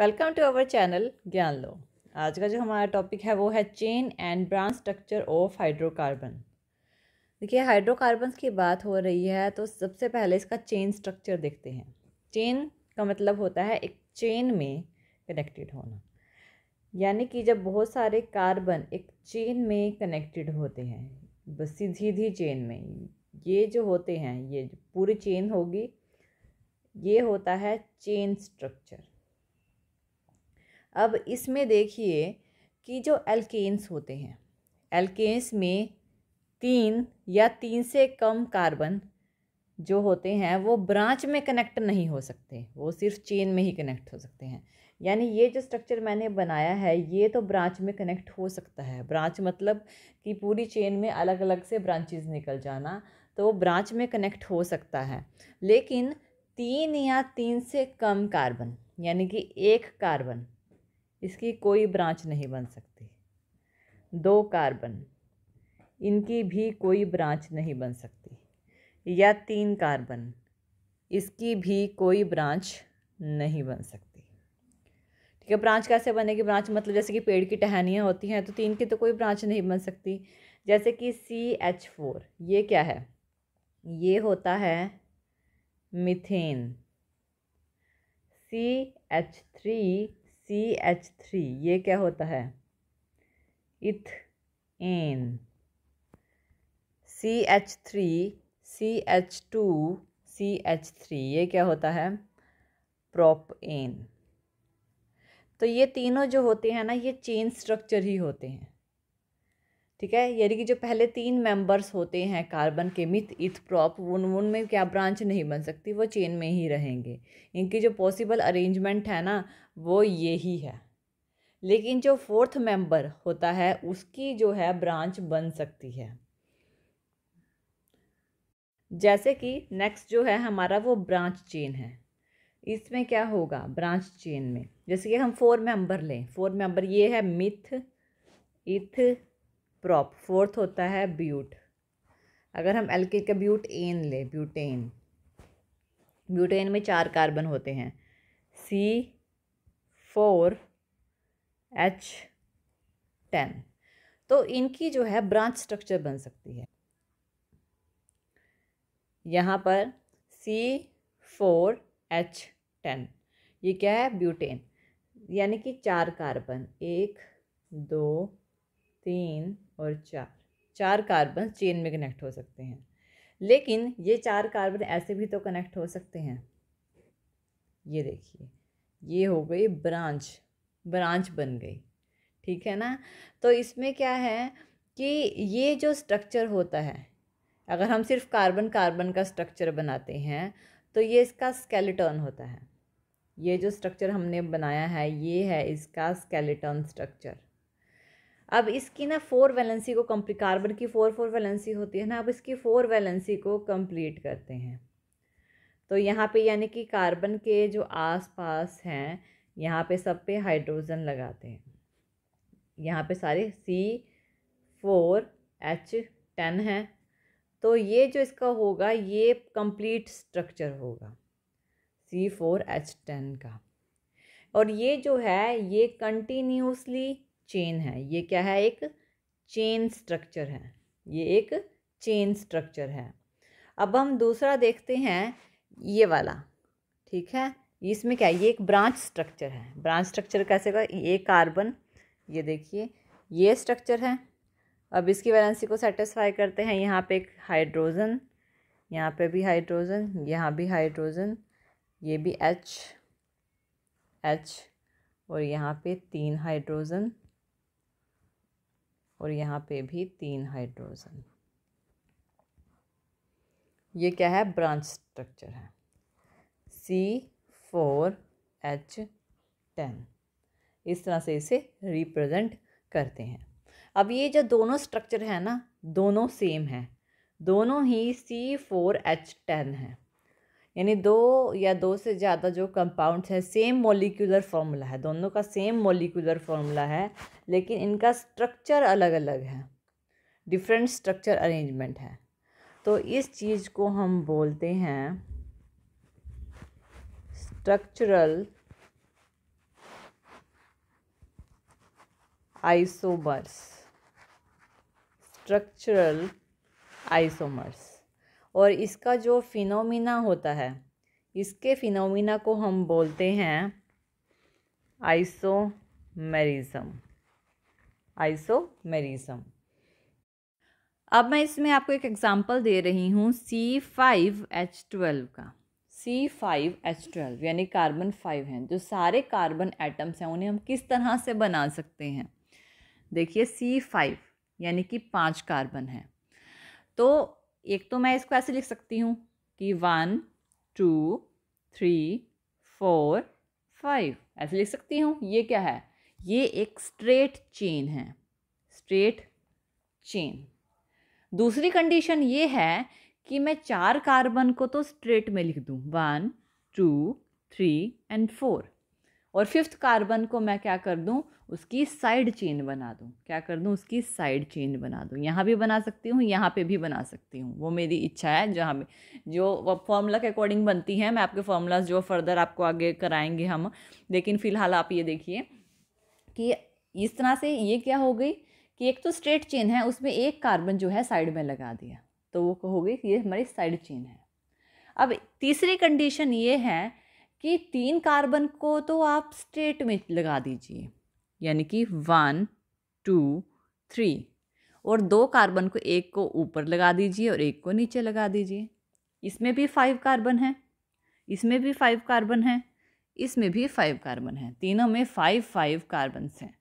welcome to our channel ज्ञान लो आज का जो हमारा टॉपिक है वो है chain and branch structure of hydrocarbon देखिए हाइड्रोकार्बन की बात हो रही है तो सबसे पहले इसका चेन स्ट्रक्चर देखते हैं चेन का मतलब होता है एक चेन में कनेक्टेड होना यानी कि जब बहुत सारे कार्बन एक चेन में कनेक्टेड होते हैं बस सीधी चेन में ये जो होते हैं ये पूरी चेन होगी ये होता है चेन स्ट्रक्चर अब इसमें देखिए कि जो एल्केन्स होते हैं एल्केन्स में तीन या तीन से कम कार्बन जो होते हैं वो ब्रांच में कनेक्ट नहीं हो सकते वो सिर्फ चेन में ही कनेक्ट हो सकते हैं यानी ये जो स्ट्रक्चर मैंने बनाया है ये तो ब्रांच में कनेक्ट हो सकता है ब्रांच मतलब कि पूरी चेन में अलग अलग से ब्रांचेस निकल जाना तो वो ब्रांच में कनेक्ट हो सकता है लेकिन तीन या तीन से कम कार्बन यानी कि एक कार्बन इसकी कोई ब्रांच नहीं बन सकती दो कार्बन इनकी भी कोई ब्रांच नहीं बन सकती या तीन कार्बन इसकी भी कोई ब्रांच नहीं बन सकती ठीक है ब्रांच कैसे बनेगी ब्रांच मतलब जैसे कि पेड़ की टहनियाँ होती हैं तो तीन की तो कोई ब्रांच नहीं बन सकती जैसे कि सी एच फोर ये क्या है ये होता है methane C H three C H three ये क्या होता है ethane C H three C H two C H three ये क्या होता है प्रॉप एन तो ये तीनों जो होते हैं ना ये चेन स्ट्रक्चर ही होते हैं ठीक है यानी कि जो पहले तीन मेंबर्स होते हैं कार्बन के मिथ इथ प्रॉप उन उनमें क्या ब्रांच नहीं बन सकती वो चेन में ही रहेंगे इनकी जो पॉसिबल अरेंजमेंट है ना वो ये ही है लेकिन जो फोर्थ मेंबर होता है उसकी जो है ब्रांच बन सकती है जैसे कि नेक्स्ट जो है हमारा वो ब्रांच चेन है इसमें क्या होगा ब्रांच चेन में जैसे कि हम फोर मेंबर लें फोर मेंबर ये है मिथ इथ प्रॉप फोर्थ होता है ब्यूट अगर हम एल का ब्यूट एन लें ब्यूटेन ब्यूटेन में चार कार्बन होते हैं सी फोर एच टेन तो इनकी जो है ब्रांच स्ट्रक्चर बन सकती है यहाँ पर सी फोर एच टेन ये क्या है ब्यूटेन यानी कि चार कार्बन एक दो तीन और चार चार कार्बन चेन में कनेक्ट हो सकते हैं लेकिन ये चार कार्बन ऐसे भी तो कनेक्ट हो सकते हैं ये देखिए ये हो गई ब्रांच ब्रांच बन गई ठीक है ना तो इसमें क्या है कि ये जो स्ट्रक्चर होता है अगर हम सिर्फ कार्बन कार्बन का स्ट्रक्चर बनाते हैं तो ये इसका स्केलेटन होता है ये जो स्ट्रक्चर हमने बनाया है ये है इसका स्केलेटन स्ट्रक्चर अब इसकी ना फोर वैलेंसी को कम्प्ली कार्बन की फोर फोर वैलेंसी होती है ना अब इसकी फोर वैलेंसी को कंप्लीट करते हैं तो यहाँ पे यानी कि कार्बन के जो आसपास हैं यहाँ पे सब पे हाइड्रोजन लगाते हैं यहाँ पे सारे सी फोर एच टेन है तो ये जो इसका होगा ये कंप्लीट स्ट्रक्चर होगा सी फोर एच टेन का और ये जो है ये कंटिन्यूसली चेन है ये क्या है एक चेन स्ट्रक्चर है ये एक चेन स्ट्रक्चर है अब हम दूसरा देखते हैं ये वाला ठीक है इसमें क्या है ये एक ब्रांच स्ट्रक्चर है ब्रांच स्ट्रक्चर कैसे का ये कार्बन ये देखिए ये स्ट्रक्चर है अब इसकी वैलेंसी को सेटिस्फाई करते हैं यहाँ पे एक हाइड्रोजन यहाँ पे भी हाइड्रोजन यहाँ भी हाइड्रोजन ये भी एच एच और यहाँ पे तीन हाइड्रोजन और यहाँ पे भी तीन हाइड्रोजन ये क्या है ब्रांच स्ट्रक्चर है सी फोर एच टेन इस तरह से इसे रिप्रेजेंट करते हैं अब ये जो दोनों स्ट्रक्चर है ना दोनों सेम है दोनों ही सी फोर एच टेन है यानी दो या दो से ज़्यादा जो कंपाउंड्स हैं सेम मोलिकुलर फार्मूला है दोनों का सेम मोलिकुलर फार्मूला है लेकिन इनका स्ट्रक्चर अलग अलग है डिफरेंट स्ट्रक्चर अरेंजमेंट है तो इस चीज़ को हम बोलते हैं स्ट्रक्चरल आइसोमर्स स्ट्रक्चरल आइसोमर्स और इसका जो फिनोमिना होता है इसके फिनोमिना को हम बोलते हैं आइसोमेरिज्म आइसोमेरिज्म अब मैं इसमें आपको एक एग्ज़ाम्पल दे रही हूँ सी फाइव एच ट्वेल्व का सी फाइव एच ट्वेल्व यानी कार्बन फाइव हैं जो सारे कार्बन एटम्स हैं उन्हें हम किस तरह से बना सकते हैं देखिए सी फाइव यानी कि पांच कार्बन है तो एक तो मैं इसको ऐसे लिख सकती हूँ कि one two three four five ऐसे लिख सकती हूँ ये क्या है ये एक स्ट्रेट चेन है स्ट्रेट चेन दूसरी कंडीशन ये है कि मैं चार कार्बन को तो स्ट्रेट में लिख दूँ one two three and four और फिफ्थ कार्बन को मैं क्या कर दूँ उसकी साइड चेन बना दूँ क्या कर दूँ उसकी साइड चेन बना दूँ यहाँ भी बना सकती हूँ यहाँ पे भी बना सकती हूँ वो मेरी इच्छा है जहाँ में जो फॉर्मूला के अकॉर्डिंग बनती है मैं आपके फॉर्मूलाज जो फर्दर आपको आगे कराएंगे हम लेकिन फ़िलहाल आप ये देखिए कि इस तरह से ये क्या हो गई कि एक तो स्ट्रेट चेन है उसमें एक कार्बन जो है साइड में लगा दिया तो वो कहोगे कि ये हमारी साइड चेन है अब तीसरी कंडीशन ये है कि तीन कार्बन को तो आप स्टेट में लगा दीजिए यानी कि वन टू थ्री और दो कार्बन को एक को ऊपर लगा दीजिए और एक को नीचे लगा दीजिए इसमें भी फाइव कार्बन है इसमें भी फाइव कार्बन है इसमें भी फाइव कार्बन है तीनों में फाइव फाइव कार्बन हैं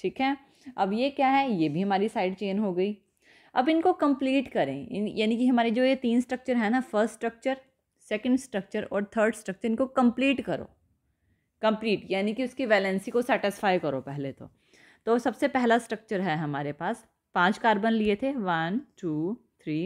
ठीक है अब ये क्या है ये भी हमारी साइड चेन हो गई अब इनको कंप्लीट करें यानी कि हमारे जो ये तीन स्ट्रक्चर है ना फर्स्ट स्ट्रक्चर सेकंड स्ट्रक्चर और थर्ड स्ट्रक्चर इनको कंप्लीट करो कंप्लीट यानी कि उसकी वैलेंसी को सेटिस्फाई करो पहले तो तो सबसे पहला स्ट्रक्चर है हमारे पास पांच कार्बन लिए थे वन टू थ्री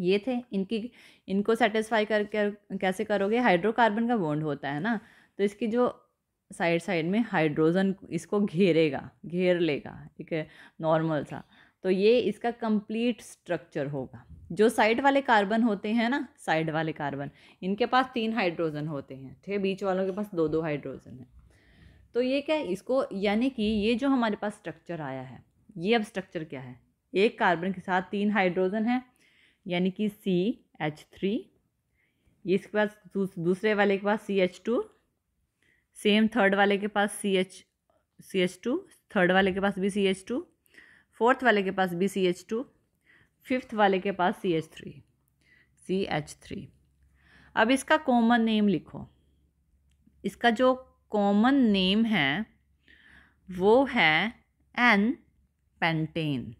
ये थे इनकी इनको सेटिस्फाई कर, कर कैसे करोगे हाइड्रोकार्बन का बॉन्ड होता है ना तो इसकी जो साइड साइड में हाइड्रोजन इसको घेरेगा घेर लेगा ठीक है नॉर्मल सा तो ये इसका कंप्लीट स्ट्रक्चर होगा जो साइड वाले कार्बन होते हैं ना साइड वाले कार्बन इनके पास तीन हाइड्रोजन होते हैं ठीक है बीच वालों के पास दो दो हाइड्रोजन है तो ये क्या है इसको यानी कि ये जो हमारे पास स्ट्रक्चर आया है ये अब स्ट्रक्चर क्या है एक कार्बन के साथ तीन हाइड्रोजन है यानी कि सी एच थ्री इसके पास दूसरे वाले के पास C H two same third वाले के पास C H C H two third वाले के पास भी सी एच टू फोर्थ वाले के पास भी सी एच टू फिफ्थ वाले के पास C H three C H three अब इसका कॉमन नेम लिखो इसका जो कॉमन नेम है वो है n pentane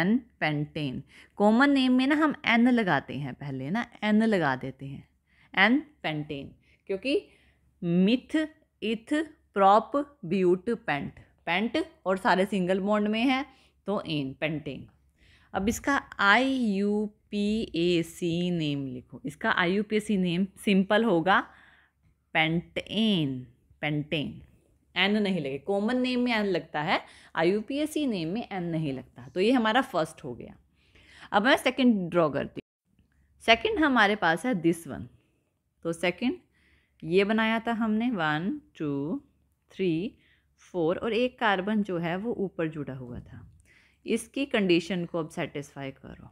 n pentane common name में ना हम एन लगाते हैं पहले ना एन लगा देते हैं एन पेंटेन क्योंकि meth eth prop but pent pent और सारे सिंगल बॉन्ड में है तो एन पेंटेन अब इसका I U P A C name लिखो इसका I U P A C name simple होगा पेंटेन पेंटेन एन नहीं लगे कॉमन नेम में एन लगता है I U P A C name में एन नहीं लगता तो ये हमारा फर्स्ट हो गया अब मैं सेकंड ड्रॉ करती हूँ सेकंड हमारे पास है दिस वन तो सेकंड ये बनाया था हमने वन टू थ्री फोर और एक कार्बन जो है वो ऊपर जुड़ा हुआ था इसकी कंडीशन को अब सेटिस्फाई करो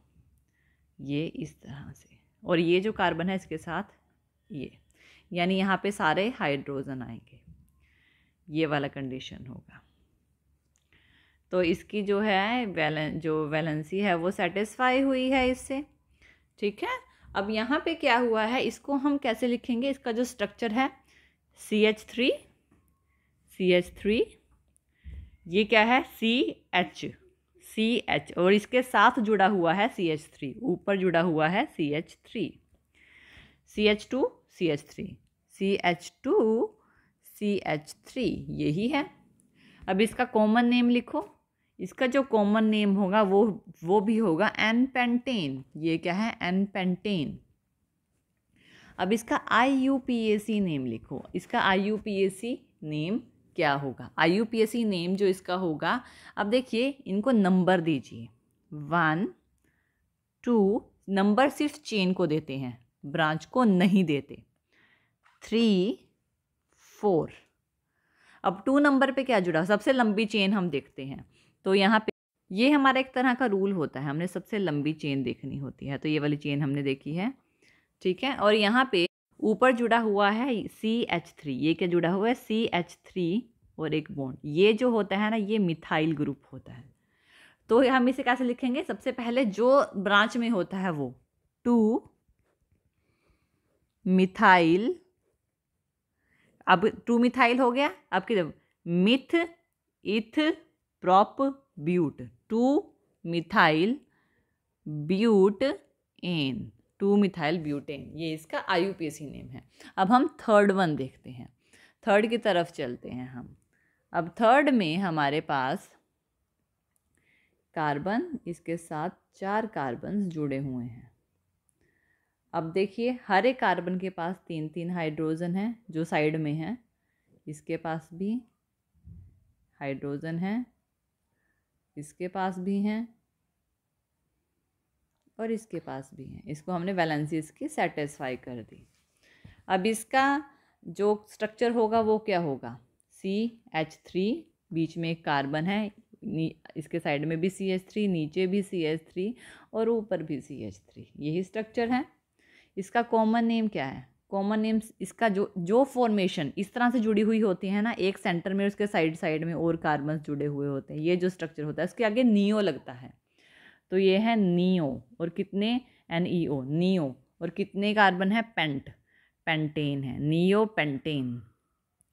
ये इस तरह से और ये जो कार्बन है इसके साथ ये यानी यहाँ पे सारे हाइड्रोजन आएंगे ये वाला कंडीशन होगा तो इसकी जो है वैलें जो वैलेंसी है वो सेटिस्फाई हुई है इससे ठीक है अब यहाँ पे क्या हुआ है इसको हम कैसे लिखेंगे इसका जो स्ट्रक्चर है C H three C H three ये क्या है सी एच सी एच और इसके साथ जुड़ा हुआ है सी एच थ्री ऊपर जुड़ा हुआ है C H three C H two C H three C H two C H three यही है अब इसका कॉमन नेम लिखो इसका जो कॉमन नेम होगा वो वो भी होगा एन पेंटेन ये क्या है एन पेंटेन अब इसका I U P A C name लिखो इसका I U P A C name क्या होगा आई यू नेम जो इसका होगा अब देखिए इनको नंबर दीजिए वन टू नंबर सिर्फ चेन को देते हैं ब्रांच को नहीं देते थ्री फोर अब टू नंबर पे क्या जुड़ा सबसे लंबी चेन हम देखते हैं तो यहाँ पे ये हमारा एक तरह का रूल होता है हमने सबसे लंबी चेन देखनी होती है तो ये वाली चेन हमने देखी है ठीक है और यहाँ पे ऊपर जुड़ा हुआ है सी एच थ्री ये क्या जुड़ा हुआ है सी एच थ्री और एक बॉन्ड ये जो होता है ना ये मिथाइल ग्रुप होता है तो हम इसे कैसे लिखेंगे सबसे पहले जो ब्रांच में होता है वो टू मिथाइल अब टू मिथाइल हो गया अब क्या meth eth prop but two methyl but n two methyl butane ये इसका आई नेम है अब हम थर्ड वन देखते हैं थर्ड की तरफ चलते हैं हम अब थर्ड में हमारे पास कार्बन इसके साथ चार कार्बन जुड़े हुए हैं अब देखिए हर एक कार्बन के पास तीन तीन हाइड्रोजन हैं जो साइड में हैं इसके पास भी हाइड्रोजन है इसके पास भी हैं और इसके पास भी हैं इसको हमने वैलेंसीज की सेटिस्फाई कर दी अब इसका जो स्ट्रक्चर होगा वो क्या होगा सी एच थ्री बीच में एक कार्बन है इसके साइड में भी सी एच थ्री नीचे भी सी एच थ्री और ऊपर भी सी एच थ्री यही स्ट्रक्चर है इसका कॉमन नेम क्या है कॉमन नेम्स इसका जो जो फॉर्मेशन इस तरह से जुड़ी हुई होती है ना एक सेंटर में उसके साइड साइड में और कार्बन जुड़े हुए होते हैं ये जो स्ट्रक्चर होता है उसके आगे नियो लगता है तो ये है नियो और कितने एन ई ओ नियो और कितने कार्बन है पेंट पेंटेन है नियो पेंटेन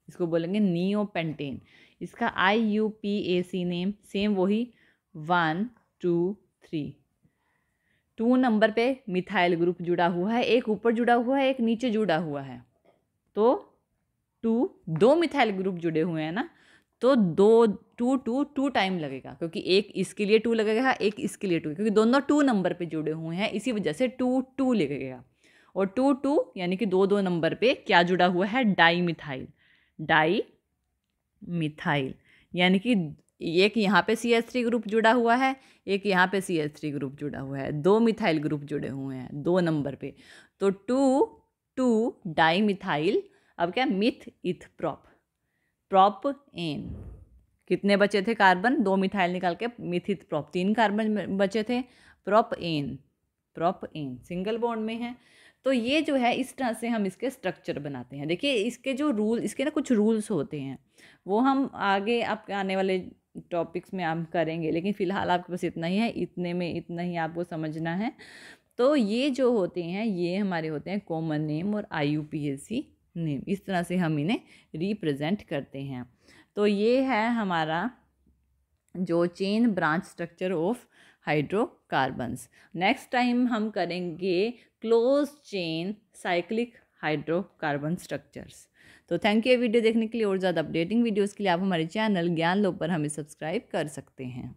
इसको बोलेंगे नियो पेंटेन इसका I U P A C name same वही one two three two number पे मिथाइल ग्रुप जुड़ा हुआ है एक ऊपर जुड़ा हुआ है एक नीचे जुड़ा हुआ है तो टू दो मिथाइल ग्रुप जुड़े हुए हैं ना तो दो टू टू टू टाइम लगेगा क्योंकि एक इसके लिए टू लगेगा एक इसके लिए टू क्योंकि दोनों टू नंबर पे जुड़े हुए हैं इसी वजह से टू टू लगेगा और टू टू यानी कि दो दो नंबर पे क्या जुड़ा हुआ है डाई मिथाइल डाई मिथाइल यानी कि एक यहाँ पे सी एस थ्री ग्रुप जुड़ा हुआ है एक यहाँ पे सी एस थ्री ग्रुप जुड़ा हुआ है दो मिथाइल ग्रुप जुड़े हुए हैं दो नंबर पे तो टू टू डाई मिथाइल अब क्या meth eth prop prop N कितने बचे थे कार्बन दो मिथाइल निकाल के मिथित प्रॉप तीन कार्बन बचे थे propane propane single bond में है तो ये जो है इस तरह से हम इसके स्ट्रक्चर बनाते हैं देखिए इसके जो रूल इसके ना कुछ रूल्स होते हैं वो हम आगे आपके आने वाले टॉपिक्स में आप करेंगे लेकिन फ़िलहाल आपके पास इतना ही है इतने में इतना ही आपको समझना है तो ये जो होते हैं ये हमारे होते हैं कॉमन नेम और I U P S C name इस तरह से हम इन्हें रिप्रेजेंट करते हैं तो ये है हमारा जो chain branch structure of hydrocarbons next time हम करेंगे close chain cyclic hydrocarbon structures तो थैंक यू वीडियो देखने के लिए और ज़्यादा अपडेटिंग वीडियोज़ के लिए आप हमारे चैनल ज्ञान लोक पर हमें सब्सक्राइब कर सकते हैं